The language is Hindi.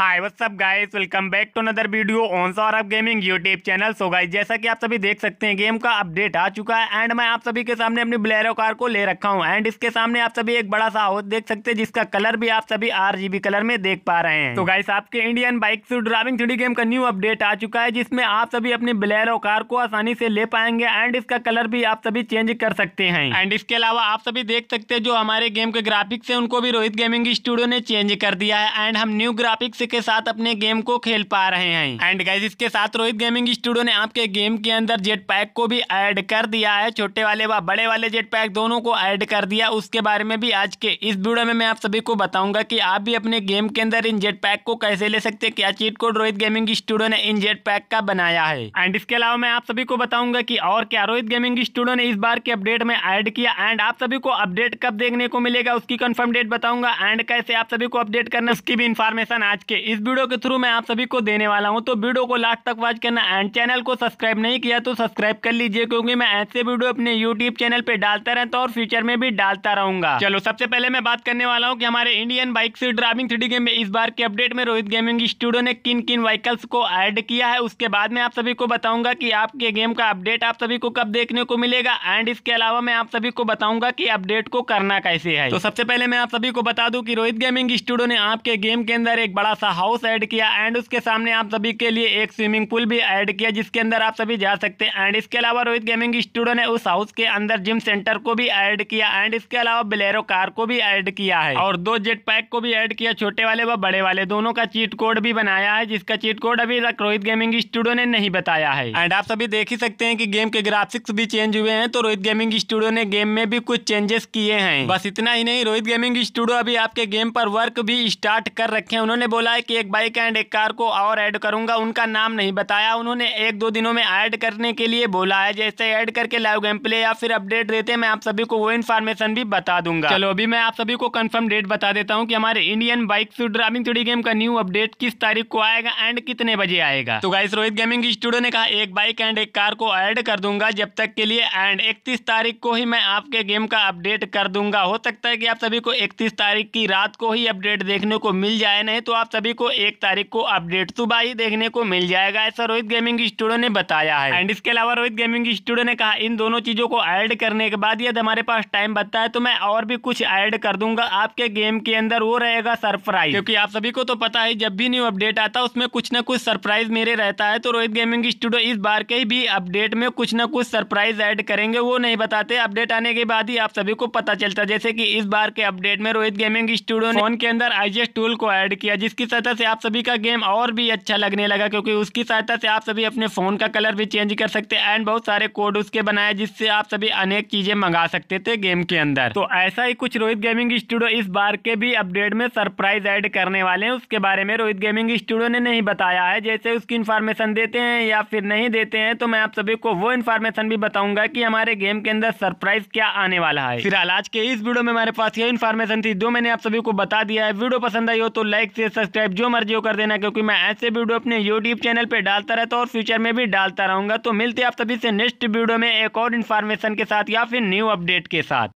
hi up guys welcome back to another video on Saurabh gaming YouTube channel so guys जैसा कि आप सभी देख सकते हैं गेम का अपडेट आ चुका है एंड मैं आप सभी के सामने अपनी ब्लेरो कार को ले रखा हूं एंड इसके सामने आप सभी एक बड़ा सा हाउस देख सकते हैं जिसका कलर भी आप सभी आर कलर में देख पा रहे हैं तो गाइस आपके Indian bike driving three game का न्यू अपडेट आ चुका है जिसमें आप सभी अपनी ब्लेरो कार को आसानी से ले पाएंगे एंड इसका कलर भी आप सभी चेंज कर सकते हैं एंड इसके अलावा आप सभी देख सकते हैं जो हमारे गेम के ग्राफिक्स है उनको भी रोहित गेमिंग स्टूडियो ने चेंज कर दिया है एंड हम न्यू ग्राफिक्स के साथ अपने गेम को खेल पा रहे हैं एंड गाइज इसके साथ रोहित गेमिंग स्टूडियो ने आपके गेम के अंदर जेट पैक को भी ऐड कर दिया है छोटे वाले व बड़े वाले जेट पैक दोनों को ऐड कर दिया उसके बारे में भी आज के इस वीडियो में मैं आप सभी को बताऊंगा कि आप भी अपने गेम के अंदर इन जेट पैक को कैसे ले सकते हैं क्या cheat code Rohit gaming studio ने इन जेट पैक का बनाया है एंड इसके अलावा मैं आप सभी को बताऊंगा की और क्या रोहित गेमिंग स्टूडियो ने इस बार के अपडेट में एड किया एंड आप सभी को अपडेट कब देखने को मिलेगा उसकी कन्फर्म डेट बताऊंगा एंड कैसे आप सभी को अपडेट करना उसकी भी इन्फॉर्मेशन आज के इस वीडियो के थ्रू मैं आप सभी को देने वाला हूं तो वीडियो को लास्ट तक वॉच करना एंड चैनल को सब्सक्राइब नहीं किया तो सब्सक्राइब कर लीजिए क्योंकि मैं ऐसे वीडियो अपने यूट्यूब चैनल पर डालता रहता हूँ और फ्यूचर में भी डालता रहूंगा चलो सबसे पहले मैं बात करने वाला हूँ की हमारे इंडियन बाइक से ड्राइविंग थ्री गेम में इस बार के अपडेट में रोहित गेमिंग स्टूडियो ने किन किन व्हीकल्स को एड किया है उसके बाद में आप सभी को बताऊंगा की आपके गेम का अपडेट आप सभी को कब देखने को मिलेगा एंड इसके अलावा मैं आप सभी को बताऊंगा की अपडेट को करना कैसे है तो सबसे पहले मैं आप सभी को बता दूं की रोहित गेमिंग स्टूडियो ने आपके गेम के अंदर एक बड़ा सा हाउस ऐड किया एंड उसके सामने आप सभी के लिए एक स्विमिंग पूल भी ऐड किया जिसके अंदर आप सभी जा सकते हैं एंड इसके अलावा रोहित गेमिंग स्टूडियो ने उस हाउस के अंदर जिम सेंटर को भी ऐड किया एंड इसके अलावा बलेरो कार को भी ऐड किया है और दो जेट पैक को भी ऐड किया छोटे वाले व बड़े वाले दोनों का चीट कोड भी बनाया है जिसका चीट कोड अभी तक रोहित गेमिंग स्टूडियो ने नहीं बताया है एंड आप सभी देख ही सकते हैं की गेम के ग्राफिक्स भी चेंज हुए हैं तो रोहित गेमिंग स्टूडियो ने गेम में भी कुछ चेंजेस किए हैं बस इतना ही नहीं रोहित गेमिंग स्टूडियो अभी आपके गेम पर वर्क भी स्टार्ट कर रखे हैं उन्होंने बोला बोला है कि एक बाइक एंड एक कार को और ऐड करूंगा उनका नाम नहीं बताया उन्होंने एक दो दिनों में ऐड करने के लिए बोला है जैसे ऐड करके लाइव गेम प्ले या फिर अपडेट देते मैं आप सभी को वो इन्फॉर्मेशन भी बता दूंगा चलो अभी मैं आप सभी को कन्फर्म डेट बता देता हूँ की हमारे Indian bike driving three game का न्यू अपडेट किस तारीख को आएगा एंड कितने बजे आएगा तो गाइस रोहित गेमिंग स्टूडियो ने कहा एक बाइक एंड एक कार को ऐड कर दूंगा जब तक के लिए एंड इकतीस तारीख को ही मैं आपके गेम का अपडेट कर दूंगा हो सकता है की आप सभी को इकतीस तारीख की रात को ही अपडेट देखने को मिल जाए नहीं तो आप सभी को एक तारीख को अपडेट सुबह तो ही देखने को मिल जाएगा ऐसा रोहित गेमिंग स्टूडियो ने बताया है एंड इसके अलावा रोहित गेमिंग स्टूडियो ने कहा इन दोनों चीजों को ऐड करने के बाद यदि हमारे पास टाइम बचता है तो मैं और भी कुछ ऐड कर दूंगा आपके गेम के अंदर वो रहेगा सरप्राइज क्योंकि आप सभी को तो पता है जब भी न्यू अपडेट आता है उसमें कुछ ना कुछ सरप्राइज मेरे रहता है तो रोहित गेमिंग स्टूडियो इस बार के भी अपडेट में कुछ ना कुछ सरप्राइज ऐड करेंगे वो नहीं बताते अपडेट आने के बाद ही आप सभी को पता चलता जैसे की इस बार के अपडेट में रोहित गेमिंग स्टूडियो ने फोन के अंदर आईजीएस टूल को ऐड किया जिसकी सहायता से आप सभी का गेम और भी अच्छा लगने लगा क्योंकि उसकी सहायता से आप सभी अपने फ़ोन का कलर भी चेंज कर सकते हैं एंड बहुत सारे कोड उसके बनाए जिससे आप सभी अनेक चीज़ें मंगा सकते थे गेम के अंदर तो ऐसा ही कुछ रोहित गेमिंग स्टूडियो इस बार के भी अपडेट में सरप्राइज ऐड करने वाले हैं उसके बारे में रोहित गेमिंग स्टूडियो ने नहीं बताया है जैसे उसकी इन्फॉर्मेशन देते हैं या फिर नहीं देते हैं तो मैं आप सभी को वो इन्फॉर्मेशन भी बताऊंगा कि हमारे गेम के अंदर सरप्राइज क्या आने वाला है फिलहाल आज के इस वीडियो में हमारे पास ये इन्फॉर्मेशन थी जो मैंने आप सभी को बता दिया है वीडियो पसंद आई हो तो लाइक से सब्सक्राइब सब्सक्राइब जो मर्जी हो कर देना क्योंकि मैं ऐसे वीडियो अपने यूट्यूब चैनल पर डालता रहता हूँ और फ्यूचर में भी डालता रहूँगा तो मिलते आप सभी से नेक्स्ट वीडियो में एक और इन्फॉर्मेशन के साथ या फिर न्यू अपडेट के साथ